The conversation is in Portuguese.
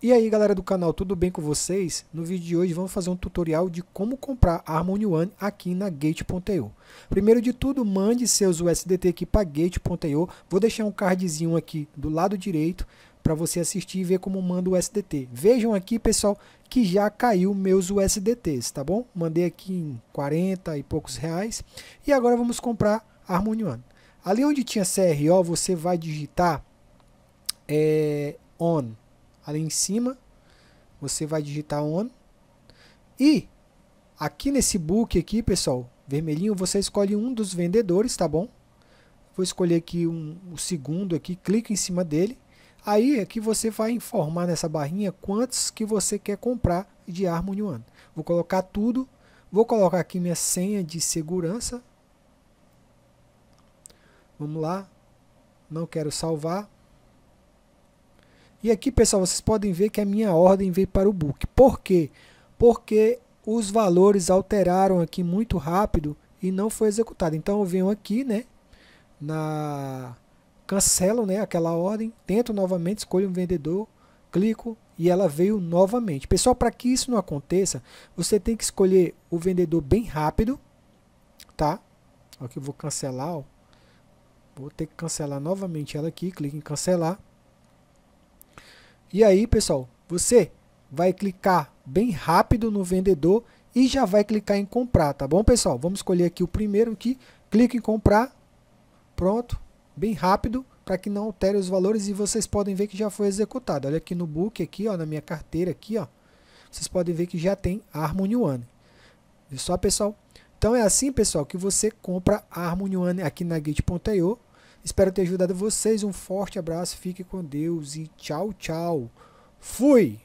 E aí galera do canal, tudo bem com vocês? No vídeo de hoje vamos fazer um tutorial de como comprar Harmony One aqui na Gate.io Primeiro de tudo, mande seus USDT aqui para Gate.io Vou deixar um cardzinho aqui do lado direito para você assistir e ver como manda o USDT Vejam aqui pessoal que já caiu meus USDTs, tá bom? Mandei aqui em 40 e poucos reais E agora vamos comprar Harmony One Ali onde tinha CRO, você vai digitar é, ON ali em cima, você vai digitar on. E aqui nesse book aqui, pessoal, vermelhinho, você escolhe um dos vendedores, tá bom? Vou escolher aqui um, o um segundo aqui, clica em cima dele. Aí aqui é você vai informar nessa barrinha quantos que você quer comprar de Harmony One. Vou colocar tudo, vou colocar aqui minha senha de segurança. Vamos lá, não quero salvar. E aqui, pessoal, vocês podem ver que a minha ordem veio para o book. Por quê? Porque os valores alteraram aqui muito rápido e não foi executado. Então eu venho aqui, né, na cancelo, né, aquela ordem, tento novamente, escolho um vendedor, clico e ela veio novamente. Pessoal, para que isso não aconteça, você tem que escolher o vendedor bem rápido, tá? Aqui eu vou cancelar, ó. Vou ter que cancelar novamente ela aqui, clique em cancelar. E aí, pessoal, você vai clicar bem rápido no vendedor e já vai clicar em comprar, tá bom, pessoal? Vamos escolher aqui o primeiro aqui, clica em comprar, pronto, bem rápido, para que não altere os valores e vocês podem ver que já foi executado. Olha aqui no book, aqui, ó, na minha carteira aqui, ó, vocês podem ver que já tem a Harmony One. Viu só, pessoal? Então é assim, pessoal, que você compra a Harmony One aqui na Gate.io Espero ter ajudado vocês. Um forte abraço, fique com Deus e tchau, tchau. Fui!